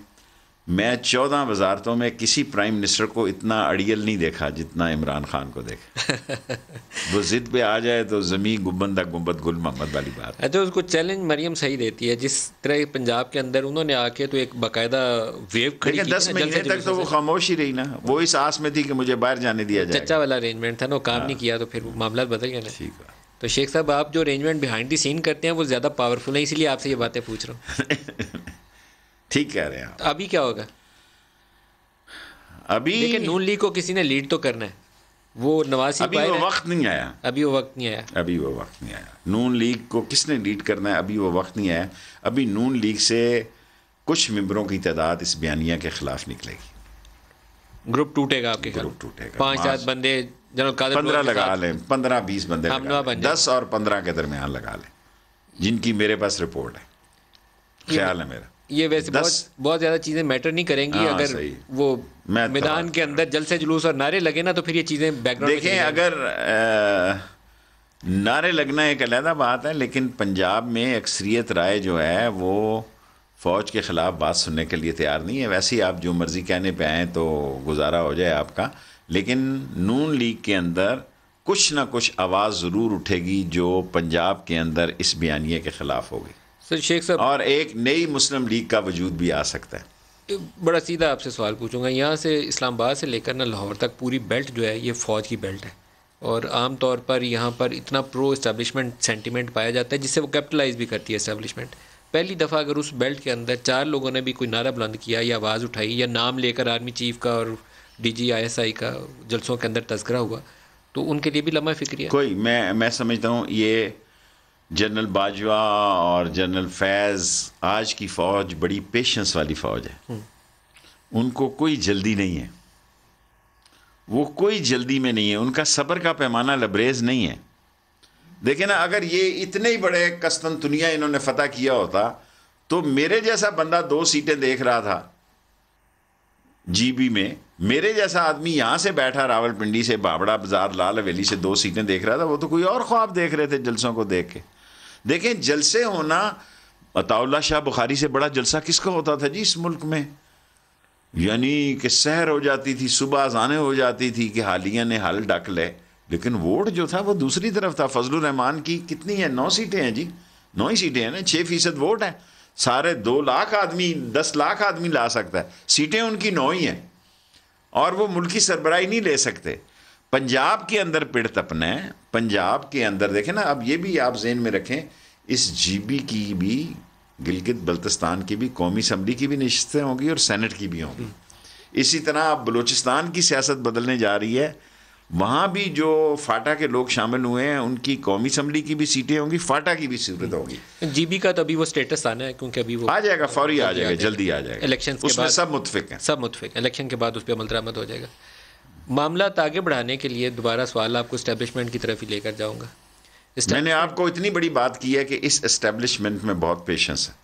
S2: मैं चौदह वजारतों में किसी प्राइम मिनिस्टर को इतना अड़ियल नहीं देखा जितना इमरान खान को देखा वो जिद पे आ जाए तो ज़मी गुम्बंदा गुम्बद गुल मोहम्मद वाली बात है अच्छा, तो उसको चैलेंज मरियम
S1: सही देती है जिस तरह पंजाब के अंदर उन्होंने आके तो एक बाकायदा वेव खड़ी दस महीने तक तो वो
S2: खामोश ही रही ना वो इस आस में थी कि मुझे बाहर जाने दिया जाए
S1: चचा वाला अरेंजमेंट था ना वो काम हाँ। नहीं किया तो फिर मामला बदल गया ना ठीक है तो शेख साहब आप जो अरेंजमेंट बिहाइंड दी सीन करते हैं वो ज़्यादा पावरफुल है इसीलिए आपसे ये बातें पूछ रहा हूँ ठीक कह रहे हैं अभी क्या होगा अभी लेकिन नून लीग को किसी ने लीड तो करना है वो नवासी अभी वो वक्त
S2: नहीं आया अभी वो वक्त
S1: नहीं आया अभी वो वक्त नहीं आया
S2: नून लीग को किसने लीड करना है अभी वो वक्त नहीं आया अभी नून लीग से कुछ मेंबरों की तादाद इस बयानिया के खिलाफ निकलेगी ग्रुप टूटेगा आपके ग्रुप टूटेगा
S1: पांच सात बंदे जनरल पंद्रह लगा
S2: लें पंद्रह बीस बंदे दस और पंद्रह के दरमियान लगा लें जिनकी मेरे पास रिपोर्ट है ख्याल है मेरा
S1: ये वैसे बहुत बहुत ज़्यादा चीज़ें मैटर नहीं करेंगी आ, हाँ, अगर वो तो- मैदान के अंदर जल से जुलूस और नारे लगे ना तो फिर ये चीज़ें बैकग्राउंड देखें अगर
S2: आ, नारे लगना एक अलहदा बात है लेकिन पंजाब में अक्सरियत राय जो है वो फ़ौज के ख़िलाफ़ बात सुनने के लिए तैयार नहीं है वैसे ही आप जो मर्ज़ी कहने पर आए तो गुजारा हो जाए आपका लेकिन नून लीग के अंदर कुछ ना कुछ आवाज़ ज़रूर उठेगी जो पंजाब के अंदर इस बयानी के ख़िलाफ़ होगी सर शेख साहब और एक नई मुस्लिम लीग का वजूद भी आ सकता है
S1: बड़ा सीधा आपसे सवाल पूछूंगा यहाँ से इस्लामाबाद से लेकर ना लाहौर तक पूरी बेल्ट जो है ये फ़ौज की बेल्ट है और आम तौर पर यहाँ पर इतना प्रो इस्टबलिशमेंट सेंटिमेंट पाया जाता है जिससे वो कैपिटलाइज भी करती है इस्टबलिशमेंट पहली दफ़ा अगर उस बेल्ट के अंदर चार लोगों ने भी कोई नारा बुलंद किया या आवाज़ उठाई या नाम लेकर आर्मी चीफ का और एस आईएसआई का जलसों के अंदर तस्करा हुआ तो उनके लिए भी लम्बा
S2: फिक्रिया कोई मैं मैं समझता हूँ ये जनरल बाजवा और जनरल फैज़ आज की फ़ौज बड़ी पेशेंस वाली फ़ौज है हम्म। उनको कोई जल्दी नहीं है वो कोई जल्दी में नहीं है उनका सब्र का पैमाना लबरेज नहीं है देखे ना अगर ये इतने ही बड़े कस्तन दुनिया इन्होंने फतेह किया होता तो मेरे जैसा बंदा दो सीटें देख रहा था जीबी में मेरे जैसा आदमी यहाँ से बैठा रावलपिंडी से बाबड़ा बाजार लाल हवेली से दो सीटें देख रहा था वो तो कोई और ख्वाब देख रहे थे जलसों को देख के देखें जलसे होना अताउल्ला शाह बुखारी से बड़ा जलसा किसका होता था जी इस मुल्क में यानी कि सहर हो जाती थी सुबह आजाने हो जाती थी कि हालिया ने हाल डक ले लेकिन वोट जो था वो दूसरी तरफ था फजल रहमान की कितनी है नौ सीटें हैं जी नौ ही सीटें हैं ना छः फीसद वोट हैं सारे दो लाख आदमी दस लाख आदमी ला सकता है सीटें उनकी नौ ही हैं और वो मुल्की सरबराही नहीं ले सकते पंजाब के अंदर पेड़ तपना पंजाब के अंदर देखें ना अब ये भी आप जेन में रखें इस जीबी की भी गिलगित बल्तिस्तान की भी कौमी असम्बली की भी नशस्तें होंगी और सेनेट की भी होंगी इसी तरह अब बलूचिस्तान की सियासत बदलने जा रही है वहाँ भी जो फाटा के लोग शामिल हुए हैं उनकी कौमी असम्बली की भी सीटें होंगी फाटा की भी सूरत होगी
S1: जीबी का तो अभी वो स्टेटस आना है क्योंकि अभी वो आ जाएगा फौरी आ जाएगा जल्दी आ जाएगा इलेक्शन उसमें सब
S2: मुतफिक हैं सब मुतफिक
S1: इलेक्शन के बाद उस पर अमल दरामद हो जाएगा मामला आगे बढ़ाने के लिए दोबारा सवाल आपको इस्टेब्लिशमेंट की तरफ ही लेकर जाऊँगा
S2: मैंने आपको इतनी बड़ी बात की है कि इस इस्टेब्लिशमेंट में बहुत पेशेंस है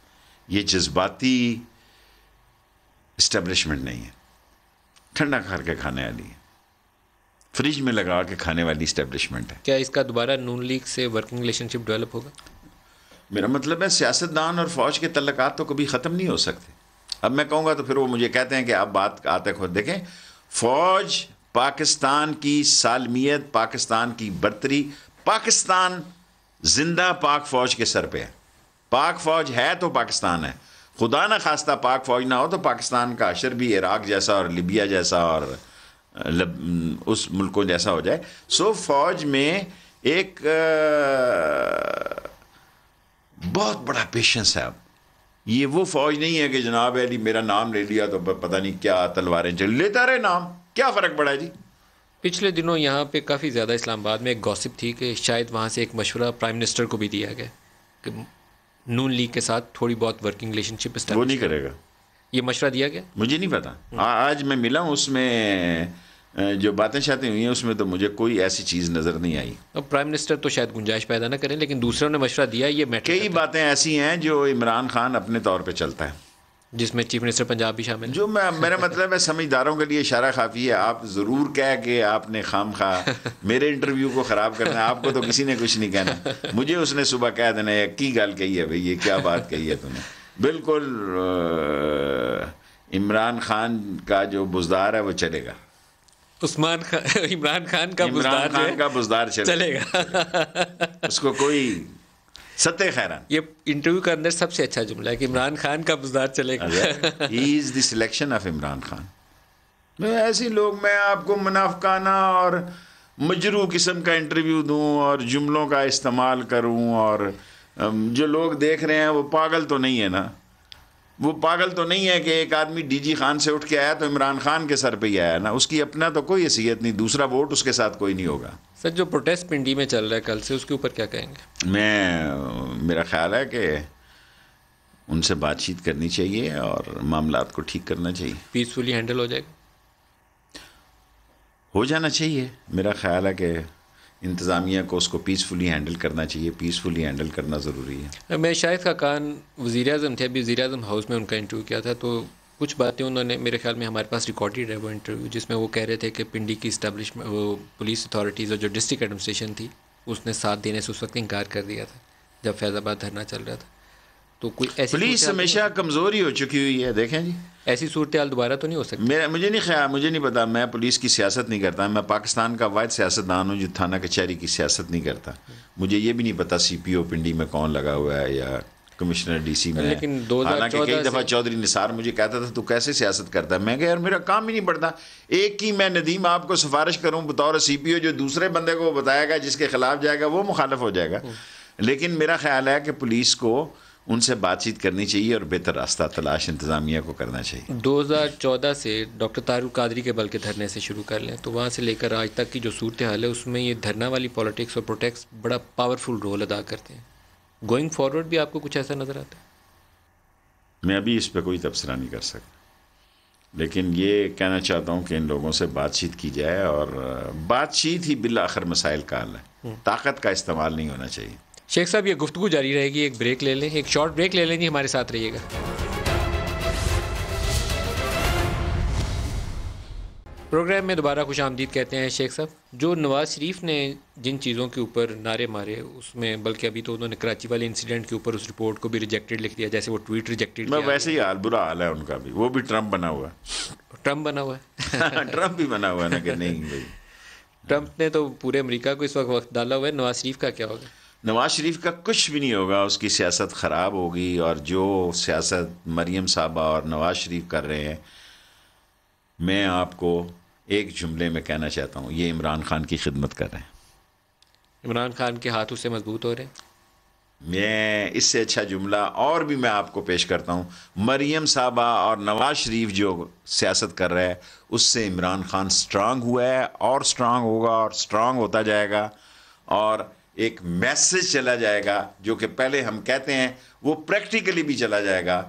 S2: ये जज्बाती इस्टेब्लिशमेंट नहीं है ठंडा खा के खाने वाली है फ्रिज में लगा के खाने वाली इस्टेब्लिशमेंट है क्या इसका दोबारा नून लीग से वर्किंग रिलेशनशिप डेवलप होगा मेरा मतलब है सियासतदान और फौज के तलक तो कभी ख़त्म नहीं हो सकते अब मैं कहूँगा तो फिर वो मुझे कहते हैं कि आप बात आते खुद देखें फौज पाकिस्तान की सालमियत पाकिस्तान की बरतरी पाकिस्तान जिंदा पाक फौज के सर पे है पाक फौज है तो पाकिस्तान है खुदा न खास्ता पाक फौज ना हो तो पाकिस्तान का अशर भी इराक जैसा और लिबिया जैसा और लब, उस मुल्कों जैसा हो जाए सो फौज में एक आ, बहुत बड़ा पेशेंस है अब ये वो फौज नहीं है कि जनाब अली मेरा नाम ले लिया तो पता नहीं क्या तलवारें चल लेता रहे नाम क्या फ़र्क पड़ा है जी
S1: पिछले दिनों यहाँ पे काफ़ी ज़्यादा इस्लामाबाद में एक गॉसिप थी कि शायद वहाँ से एक मशवरा प्राइम मिनिस्टर को भी दिया गया कि नून लीग के साथ थोड़ी बहुत वर्किंग रिलेशनशिप वो नहीं करेगा ये मशवरा दिया गया मुझे नहीं पता आ,
S2: हाँ, आज मैं मिला हूँ उसमें जो बातें शातें हुई हैं उसमें तो मुझे कोई ऐसी चीज़ नज़र नहीं आई
S1: अब प्राइम मिनिस्टर तो शायद गुंजाइश पैदा ना करें लेकिन दूसरों ने मशवरा दिया ये मैटर कई बातें ऐसी हैं जो
S2: इमरान खान अपने तौर पर चलता है जिसमें चीफ मिनिस्टर पंजाब भी शामिल जो मैं मेरा मतलब है समझदारों के लिए इशारा काफ़ी है आप ज़रूर कह के आपने खाम खा मेरे इंटरव्यू को ख़राब करना आपको तो किसी ने कुछ नहीं कहना मुझे उसने सुबह कह देना है की गल कही है भाई ये क्या बात कही है तुमने बिल्कुल इमरान खान का जो बुजदार है वो चलेगा उस्मान खान इमरान खान का इमरान खान का बुजदार चलेगा, चलेगा। उसको कोई सत्य खैरान ये इंटरव्यू के अंदर सबसे अच्छा जुमला है कि इमरान खान का बुजार चलेगा he is the selection of Imran Khan मैं ऐसे लोग मैं आपको मुनाफकाना और मजरू किस्म का इंटरव्यू दूँ और जुमलों का इस्तेमाल करूँ और जो लोग देख रहे हैं वो पागल तो नहीं है ना वो पागल तो नहीं है कि एक आदमी डीजी खान से उठ के आया तो इमरान खान के सर पे ही आया ना उसकी अपना तो कोई हैसियत नहीं दूसरा वोट उसके साथ कोई नहीं होगा
S1: सर जो प्रोटेस्ट पिंडी में चल रहा है कल से उसके ऊपर क्या कहेंगे
S2: मैं मेरा ख्याल है कि उनसे बातचीत करनी चाहिए और मामला को ठीक करना चाहिए
S1: पीसफुली हैंडल हो जाएगा
S2: हो जाना चाहिए मेरा ख्याल है कि इंतज़ामिया को उसको पीसफुली हैंडल करना चाहिए पीसफुली हैंडल करना ज़रूरी
S1: है मैं शाहिद खाकान वज़ी अजम थे अभी वज़ी अजम हाउस में उनका इंटरव्यू किया था तो कुछ बातें उन्होंने मेरे ख्याल में हमारे पास रिकॉर्डेड है वो इंटरव्यू जिसमें वो कह रहे थे कि पिंडी की इस्टेब्लिशमेंट वो पुलिस अथॉरिटीज़ और जो डिस्ट्रिक्ट एडमिनिस्ट्रेशन थी उसने साथ देने से उस वक्त इनकार कर दिया था जब फैज़ाबाद धरना चल रहा था तो
S2: कोई ऐसी पुलिस तो हमेशा कमज़ोर ही हो चुकी हुई है देखें जी ऐसी सूरत हाल दोबारा तो नहीं हो सकती मेरा मुझे नहीं ख्याल मुझे नहीं पता मैं पुलिस की सियासत नहीं करता मैं पाकिस्तान का वाद सियासतदान हूँ जो थाना कचहरी की सियासत नहीं करता मुझे ये भी नहीं पता सी पी ओ पिंडी में कौन लगा हुआ है या कमिश्नर डीसी में लेकिन दो हालांकि कई दफ़ा चौधरी निसार मुझे कहता था तू कैसे सियासत करता है मैं यार मेरा काम ही नहीं पड़ता एक ही मैं नदीम आपको सिफारिश करूं बतौर सी पी ओ जो दूसरे बंदे को बताएगा जिसके खिलाफ जाएगा वो मुखालफ हो जाएगा लेकिन मेरा ख्याल है कि पुलिस को उनसे बातचीत करनी चाहिए और बेहतर रास्ता तलाश इंतजामिया को करना चाहिए
S1: 2014 से डॉक्टर तारू कादरी के बल के धरने से शुरू कर लें तो वहाँ से लेकर आज तक की जो सूरत हाल है उसमें ये धरना वाली पॉलिटिक्स और प्रोटेक्स बड़ा पावरफुल रोल अदा करते हैं गोइंग फॉरवर्ड भी आपको कुछ ऐसा नज़र आता है
S2: मैं अभी इस पर कोई तबसरा नहीं कर सकता लेकिन ये कहना चाहता हूँ कि इन लोगों से बातचीत की जाए और बातचीत ही बिल आखिर मसाइल का हल है हम्म। ताकत का इस्तेमाल नहीं होना चाहिए
S1: शेख साहब ये गुफ्तु जारी रहेगी एक ब्रेक ले लें एक शॉर्ट ब्रेक ले लेंगे हमारे साथ रहिएगा प्रोग्राम में दोबारा खुश आमदीद कहते हैं शेख साहब जो नवाज़ शरीफ ने जिन चीज़ों के ऊपर नारे मारे उसमें बल्कि अभी तो उन्होंने कराची वाले इंसिडेंट के ऊपर उस रिपोर्ट को भी रिजेक्टेड लिख
S2: दिया जैसे वो ट्वीट रिजेक्टेड मैं वैसे ही हाल बुरा हाल है उनका भी वो भी ट्रंप बना हुआ ट्रम्प बना हुआ है ट्रंप भी बना हुआ है ना कि नहीं भाई ट्रंप ने तो पूरे अमरीका को इस वक्त वक्त
S1: डाला हुआ है नवाज शरीफ का क्या होगा
S2: नवाज शरीफ का कुछ भी नहीं होगा उसकी सियासत ख़राब होगी और जो सियासत मरीम साहबा और नवाज शरीफ कर रहे हैं मैं आपको एक जुमले में कहना चाहता हूँ ये इमरान खान की खिदमत कर रहे हैं
S1: इमरान खान के हाथों से मजबूत हो रहे हैं
S2: मैं इससे अच्छा जुमला और भी मैं आपको पेश करता हूँ मरीम साहबा और नवाज शरीफ जो सियासत कर रहा है उससे इमरान खान स्ट्रांग हुआ है और स्ट्रांग होगा और स्ट्रांग होता जाएगा और एक मैसेज चला जाएगा जो कि पहले हम कहते हैं वो प्रैक्टिकली भी चला जाएगा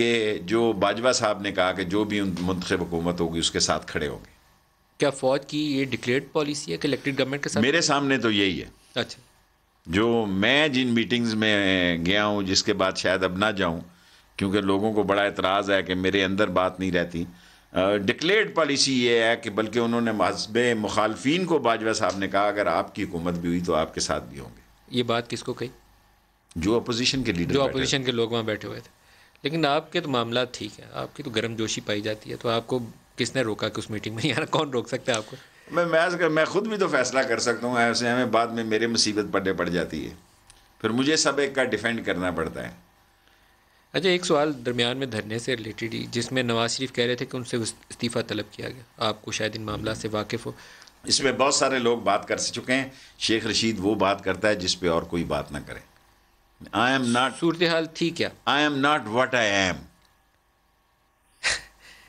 S2: कि जो बाजवा साहब ने कहा कि जो भी उन मुंतब हुकूमत होगी उसके साथ खड़े होंगे क्या फौज की ये डिक्लेयर पॉलिसी है कि इलेक्टेड गवर्नमेंट के साथ मेरे सामने तो यही है अच्छा जो मैं जिन मीटिंग्स में गया हूँ जिसके बाद शायद अब ना जाऊँ क्योंकि लोगों को बड़ा एतराज़ है कि मेरे अंदर बात नहीं रहती डिक्लेयर्ड पॉलिसी ये है कि बल्कि उन्होंने महसब मुखालफन को बाजवा साहब ने कहा अगर आपकी हुकूमत भी हुई तो आपके साथ भी होंगे ये बात किसको कही जो अपोजिशन के लीडर जो अपोजिशन
S1: के लोग वहाँ बैठे हुए थे लेकिन आपके तो मामला ठीक है आपकी तो गर्म जोशी पाई जाती है तो आपको किसने रोका कि उस मीटिंग में यार कौन रोक सकता है आपको
S2: मैं मैं मैं खुद भी तो फैसला कर सकता हूँ ऐसे हमें बाद में मेरे मुसीबत पड़े पड़ जाती है फिर मुझे सब एक का डिफेंड करना पड़ता है
S1: अच्छा एक सवाल दरमियान में धरने से रिलेटेड ही जिसमें नवाज शरीफ कह रहे थे कि उनसे इस्तीफ़ा तलब किया गया आपको शायद इन मामला से वाकिफ़ हो
S2: इसमें बहुत सारे लोग बात कर चुके हैं शेख रशीद वो बात करता है जिस और कोई बात ना करे आई एम नॉट सूरत हाल थी क्या I am not what I am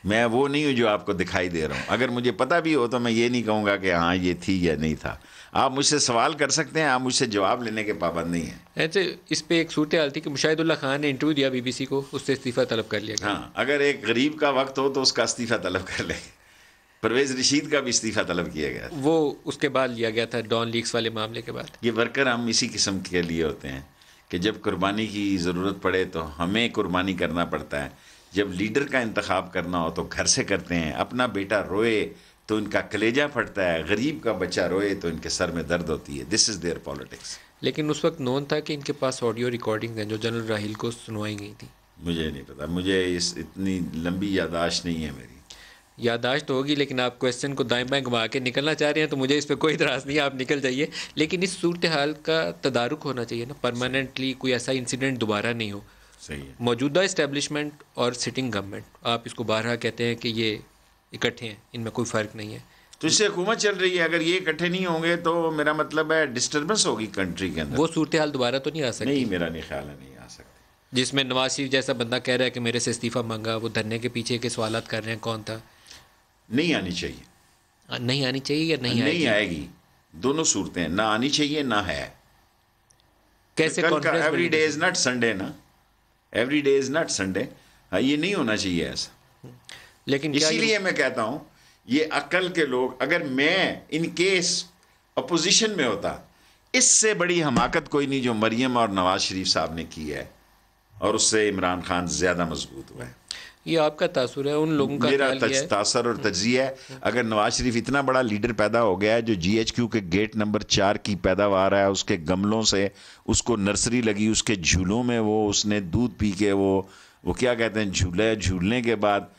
S2: मैं वो नहीं हूं जो आपको दिखाई दे रहा हूं अगर मुझे पता भी हो तो मैं ये नहीं कहूंगा कि हाँ ये थी या नहीं था आप मुझसे सवाल कर सकते हैं आप मुझसे जवाब लेने के पाबंद नहीं हैं
S1: ऐसे इस पे एक सूरत हाल थी कि मुशाहिदुल्ला खान ने इंटरव्यू दिया बीबीसी को उससे इस्तीफ़ा तलब कर लिया हाँ
S2: अगर एक गरीब का वक्त हो तो उसका इस्तीफ़ा तलब कर ले परवेज़ रशीद का भी इस्तीफ़ा तलब किया गया
S1: वो उसके बाद लिया गया था डॉन लीक्स वाले मामले के बाद
S2: ये वर्कर हम इसी किस्म के लिए होते हैं कि जब कुर्बानी की ज़रूरत पड़े तो हमें कुर्बानी करना पड़ता है जब लीडर का इंतखब करना हो तो घर से करते हैं अपना बेटा रोए तो इनका कलेजा फटता है गरीब का बच्चा रोए तो इनके सर में दर्द होती है दिस इज़ देयर पॉलिटिक्स
S1: लेकिन उस वक्त नोन था कि इनके पास ऑडियो रिकॉर्डिंग हैं जो जनरल राहिल को सुनवाई
S2: गई थी मुझे नहीं पता मुझे इस इतनी लंबी यादाश्त नहीं है मेरी
S1: यादाश्त होगी लेकिन आप क्वेश्चन को दाएं बाएं घुमा के निकलना चाह रहे हैं तो मुझे इस पर कोई इतराज़ नहीं आप निकल जाइए लेकिन इस सूरत हाल का तदारक होना चाहिए ना परमानेंटली कोई ऐसा इंसिडेंट दोबारा नहीं हो सही है मौजूदा इस्टेब्लिशमेंट और सिटिंग गवर्नमेंट आप इसको बारह कहते हैं कि ये इकट्ठे
S2: हैं इनमें कोई फ़र्क नहीं है तो इससे हुकूमत चल रही है अगर ये इकट्ठे नहीं होंगे तो मेरा मतलब है डिस्टर्बेंस होगी कंट्री के अंदर वो सूरत हाल दोबारा तो नहीं आ सकती नहीं मेरा नहीं ख्याल है नहीं आ सकती जिसमें नवाज शरीफ
S1: जैसा बंदा कह रहा है कि मेरे से इस्तीफ़ा मांगा वो धरने के पीछे के सवाल कर रहे हैं कौन था
S2: नहीं आनी चाहिए
S1: हाँ, नहीं आनी चाहिए या नहीं नहीं
S2: आएगी दोनों सूरतें ना आनी चाहिए ना है कैसे every day is not Sunday ना every day is not Sunday ये नहीं होना चाहिए ऐसा लेकिन इसीलिए मैं कहता हूं ये अकल के लोग अगर मैं इन केस अपोजिशन में होता इससे बड़ी हमाकत कोई नहीं जो मरियम और नवाज शरीफ साहब ने की है और उससे इमरान खान ज्यादा मजबूत हुआ है
S1: ये आपका तासुर है उन लोगों का मेरा तज,
S2: तासर और तजिया है अगर नवाज शरीफ इतना बड़ा लीडर पैदा हो गया है जो क्यू के गेट नंबर चार की पैदावार है उसके गमलों से उसको नर्सरी लगी उसके झूलों में वो उसने दूध पी के वो वो क्या कहते हैं झूले झूलने के बाद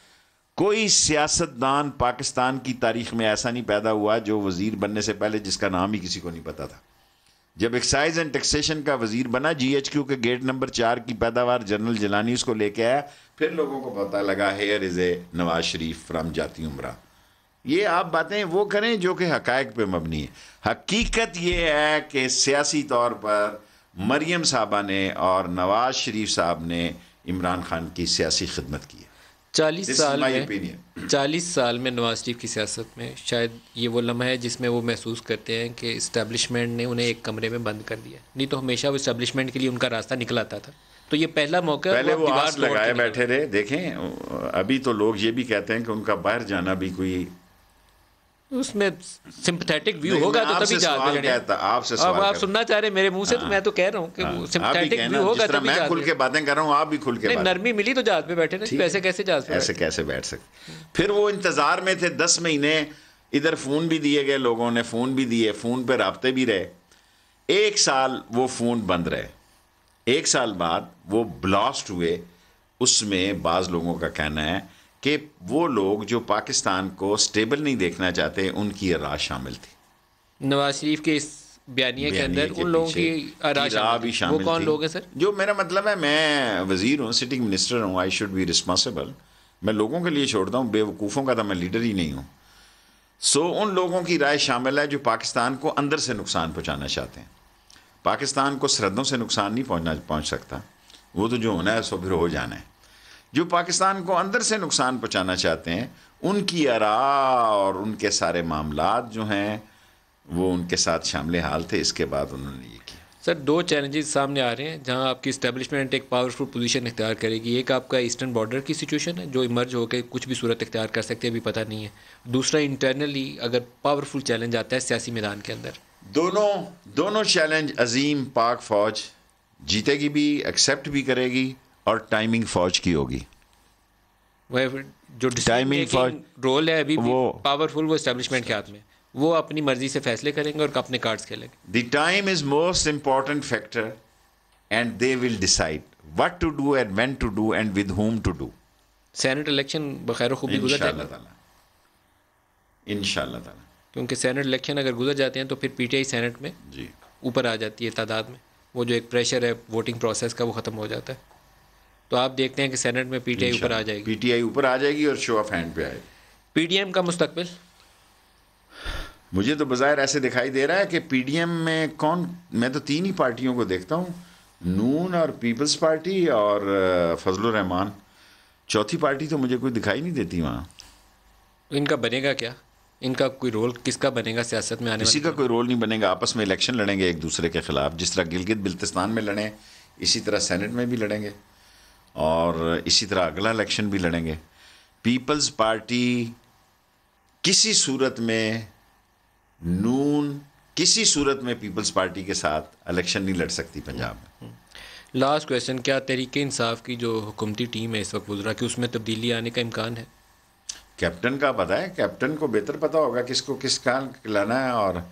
S2: कोई सियासतदान पाकिस्तान की तारीख में ऐसा नहीं पैदा हुआ जो वजीर बनने से पहले जिसका नाम ही किसी को नहीं पता था जब एक्साइज एंड टैक्सेशन का वजीर बना जीएचक्यू के गेट नंबर चार की पैदावार जनरल जलानी उसको लेके आया फिर लोगों को पता लगा here is a Nawaz Sharif from Jati Umra ये आप बातें वो करें जो कि हकायक पे मबनी है हकीकत ये है कि सियासी तौर पर मरियम साहबा ने और नवाज शरीफ साहब ने इमरान खान की सियासी खिदमत की है चालीस साल में चालीस साल में
S1: नवाज शरीफ की सियासत में शायद ये वो लम्हा है जिसमें वो महसूस करते हैं कि इस्टेब्लिशमेंट ने उन्हें एक कमरे में बंद कर दिया नहीं तो हमेशा वो इस्टेब्लिशमेंट के लिए उनका रास्ता निकल आता था तो ये पहला मौका पहले वो आस लगाए
S2: बैठे रहे देखें अभी तो लोग ये भी कहते हैं कि उनका बाहर जाना भी कोई उसमें सिंपथेटिक व्यू होगा तो तभी जाते आपसे अब आप सुनना
S1: चाह रहे मेरे मुंह से तो हाँ। मैं तो कह रहा हूँ कि सिंपथेटिक हाँ। व्यू होगा तभी मैं खुल के
S2: बातें कर रहा हूँ आप भी खुल के नरमी मिली तो जहाज पे बैठे थे पैसे कैसे जहाज पे ऐसे कैसे बैठ सकते फिर वो इंतजार में थे दस महीने इधर फ़ोन भी दिए गए लोगों ने फ़ोन भी दिए फ़ोन पे रबते भी रहे एक साल वो फ़ोन बंद रहे एक साल बाद वो ब्लास्ट हुए उसमें बाज़ लोगों का कहना है कि वो लोग जो पाकिस्तान को स्टेबल नहीं देखना चाहते उनकी राह शामिल
S1: थी नवाज शरीफ के इस बयानिया के अंदर उन लोगों की राह भी शामिल वो कौन लोग हैं सर
S2: जो मेरा मतलब है मैं वज़ीर हूँ सिटिंग मिनिस्टर हूँ आई शुड बी रिस्पॉन्सिबल मैं लोगों के लिए छोड़ता हूँ बेवकूफ़ों का तो मैं लीडर ही नहीं हूँ सो so, उन लोगों की राय शामिल है जो पाकिस्तान को अंदर से नुकसान पहुँचाना चाहते हैं पाकिस्तान को सरहदों से नुकसान नहीं पहुँचना पहुँच सकता वो तो जो होना है सो फिर हो जाना है जो पाकिस्तान को अंदर से नुकसान पहुँचाना चाहते हैं उनकी आरा और उनके सारे मामला जो हैं वो उनके साथ शामिल हाल थे इसके बाद उन्होंने ये किया
S1: सर दो चैलेंजेस सामने आ रहे हैं जहां आपकी इस्टेबलिशमेंट एक पावरफुल पोजीशन इख्तियार करेगी एक आपका ईस्टर्न बॉर्डर की सिचुएशन है जो इमर्ज होकर कुछ भी सूरत इख्तियार कर सकते हैं अभी पता नहीं है दूसरा इंटरनली अगर पावरफुल चैलेंज आता है सियासी मैदान के अंदर
S2: दोनों दोनों चैलेंज अजीम पाक फ़ौज जीतेगी भी एक्सेप्ट भी करेगी और टाइमिंग फौज की होगी जो टाइमिंग फौज रोल है अभी
S1: वो पावरफुल वो इस्टेब्लिशमेंट के हाथ में वो अपनी मर्जी से फैसले करेंगे और अपने कार्ड्स खेलेंगे
S2: the time is most important factor and they will decide what to do and when to do and with whom to do senate election बखैर खूबी गुजर जाएगा इन
S1: क्योंकि सैनट इलेक्शन अगर गुजर जाते हैं तो फिर पी टी आई सैनट में ऊपर आ जाती है तादाद में वो जो एक प्रेशर है वोटिंग प्रोसेस का वो ख़त्म हो जाता है
S2: तो आप देखते हैं कि सेनेट में पीटीआई ऊपर आ जाएगी पीटीआई ऊपर आ जाएगी और शो ऑफ हैंड पे आएगी पीडीएम का मुस्तकबिल मुझे तो बाज़ाहिर ऐसे दिखाई दे रहा है कि पीडीएम में कौन मैं तो तीन ही पार्टियों को देखता हूँ नून और पीपल्स पार्टी और फजल रहमान चौथी पार्टी तो मुझे कोई दिखाई नहीं देती वहाँ
S1: इनका बनेगा क्या
S2: इनका कोई रोल किसका बनेगा सियासत में आने किसी का कोई रोल नहीं बनेगा आपस में इलेक्शन लड़ेंगे एक दूसरे के खिलाफ जिस तरह गिलगित बिल्तिस्तान में लड़ें इसी तरह सेनेट में भी लड़ेंगे और इसी तरह अगला इलेक्शन भी लड़ेंगे पीपल्स पार्टी किसी सूरत में नून किसी सूरत में पीपल्स पार्टी के साथ इलेक्शन नहीं लड़ सकती पंजाब में लास्ट क्वेश्चन क्या तरीके इंसाफ की
S1: जो हुकूमती टीम है इस वक्त गुजरा कि उसमें तब्दीली आने का इम्कान है
S2: कैप्टन का पता है कैप्टन को बेहतर पता होगा किसको किस काल लाना है और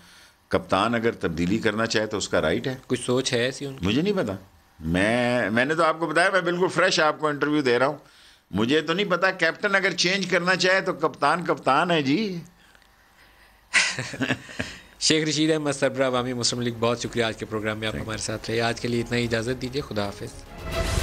S2: कप्तान अगर तब्दीली करना चाहे तो उसका राइट है कुछ सोच है ऐसी उनकी मुझे नहीं पता मैं मैंने तो आपको बताया मैं बिल्कुल फ्रेश आपको इंटरव्यू दे रहा हूँ मुझे तो नहीं पता कैप्टन अगर चेंज करना चाहे तो कप्तान कप्तान है जी शेख रशीद अहमद सरबरा वामी मुस्लिम लीग
S1: बहुत शुक्रिया आज के प्रोग्राम में आप हमारे साथ रहे आज के लिए इतना ही इजाज़त दीजिए खुदा हाफिज़